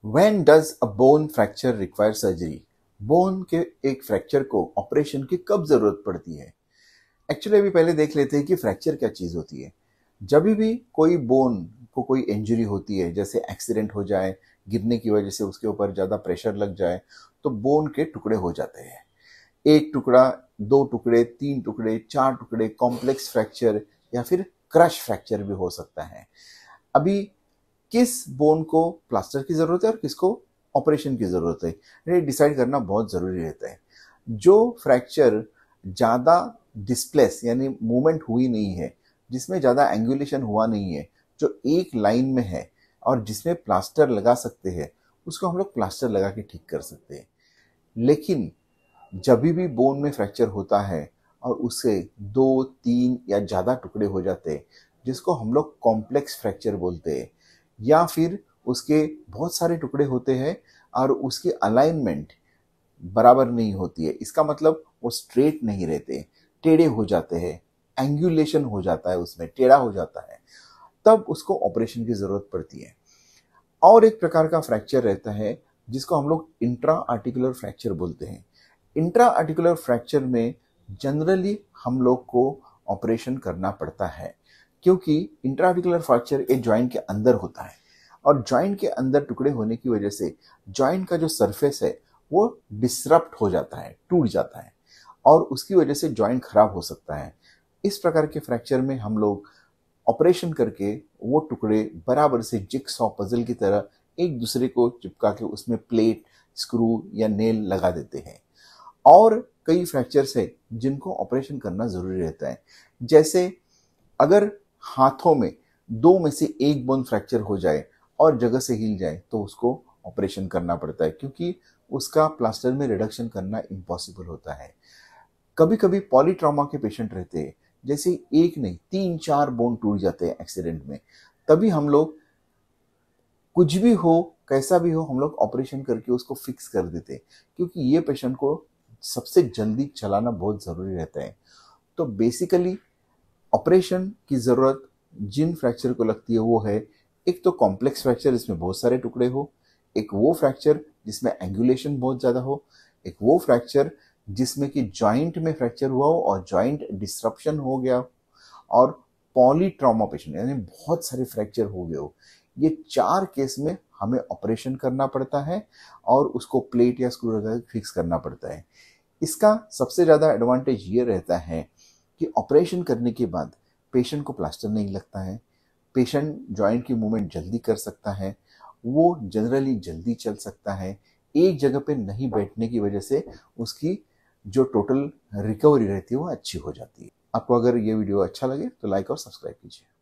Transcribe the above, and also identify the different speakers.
Speaker 1: When does a bone fracture require surgery? Bone के एक fracture को ऑपरेशन की कब जरूरत पड़ती है एक्चुअली अभी पहले देख लेते हैं कि फ्रैक्चर क्या चीज़ होती है जब भी कोई बोन को कोई इंजरी होती है जैसे एक्सीडेंट हो जाए गिरने की वजह से उसके ऊपर ज़्यादा प्रेशर लग जाए तो बोन के टुकड़े हो जाते हैं एक टुकड़ा दो टुकड़े तीन टुकड़े चार टुकड़े कॉम्प्लेक्स फ्रैक्चर या फिर क्रश फ्रैक्चर भी हो सकता है अभी किस बोन को प्लास्टर की ज़रूरत है और किसको ऑपरेशन की ज़रूरत है ये डिसाइड करना बहुत ज़रूरी रहता है जो फ्रैक्चर ज़्यादा डिस्प्लेस यानी मूवमेंट हुई नहीं है जिसमें ज़्यादा एंगुलेशन हुआ नहीं है जो एक लाइन में है और जिसमें प्लास्टर लगा सकते हैं उसको हम लोग प्लास्टर लगा के ठीक कर सकते हैं लेकिन जब भी बोन में फ्रैक्चर होता है और उससे दो तीन या ज़्यादा टुकड़े हो जाते हैं जिसको हम लोग कॉम्प्लेक्स फ्रैक्चर बोलते हैं या फिर उसके बहुत सारे टुकड़े होते हैं और उसकी अलाइनमेंट बराबर नहीं होती है इसका मतलब वो स्ट्रेट नहीं रहते टेढ़े हो जाते हैं एंगुलेशन हो जाता है उसमें टेढ़ा हो जाता है तब उसको ऑपरेशन की ज़रूरत पड़ती है और एक प्रकार का फ्रैक्चर रहता है जिसको हम लोग इंट्रा आर्टिकुलर फ्रैक्चर बोलते हैं इंट्रा आर्टिकुलर फ्रैक्चर में जनरली हम लोग को ऑपरेशन करना पड़ता है क्योंकि इंट्राविकुलर फ्रैक्चर एक जॉइंट के अंदर होता है और जॉइंट के अंदर टुकड़े होने की वजह से जॉइंट का जो सरफेस है वो डिसरप्ट हो जाता है टूट जाता है और उसकी वजह से जॉइंट खराब हो सकता है इस प्रकार के फ्रैक्चर में हम लोग ऑपरेशन करके वो टुकड़े बराबर से और पजल की तरह एक दूसरे को चिपका के उसमें प्लेट स्क्रू या नेल लगा देते हैं और कई फ्रैक्चर्स है जिनको ऑपरेशन करना ज़रूरी रहता है जैसे अगर हाथों में दो में से एक बोन फ्रैक्चर हो जाए और जगह से हिल जाए तो उसको ऑपरेशन करना पड़ता है क्योंकि उसका प्लास्टर में रिडक्शन करना इम्पॉसिबल होता है कभी कभी पॉलीट्रामा के पेशेंट रहते हैं जैसे एक नहीं तीन चार बोन टूट जाते हैं एक्सीडेंट में तभी हम लोग कुछ भी हो कैसा भी हो हम लोग ऑपरेशन करके उसको फिक्स कर देते क्योंकि ये पेशेंट को सबसे जल्दी चलाना बहुत ज़रूरी रहता है तो बेसिकली ऑपरेशन की ज़रूरत जिन फ्रैक्चर को लगती है वो है एक तो कॉम्प्लेक्स फ्रैक्चर जिसमें बहुत सारे टुकड़े हो एक वो फ्रैक्चर जिसमें एंगुलेशन बहुत ज़्यादा हो एक वो फ्रैक्चर जिसमें कि जॉइंट में फ्रैक्चर हुआ हो और जॉइंट डिस्ट्रप्शन हो गया और पॉलीट्रामा पेशेंट यानी बहुत सारे फ्रैक्चर हो गए हो ये चार केस में हमें ऑपरेशन करना पड़ता है और उसको प्लेट या स्क्रू लगा फिक्स करना पड़ता है इसका सबसे ज़्यादा एडवांटेज ये रहता है कि ऑपरेशन करने के बाद पेशेंट को प्लास्टर नहीं लगता है पेशेंट जॉइंट की मूवमेंट जल्दी कर सकता है वो जनरली जल्दी चल सकता है एक जगह पे नहीं बैठने की वजह से उसकी जो टोटल रिकवरी रहती है वो अच्छी हो जाती है आपको अगर ये वीडियो अच्छा लगे तो लाइक और सब्सक्राइब कीजिए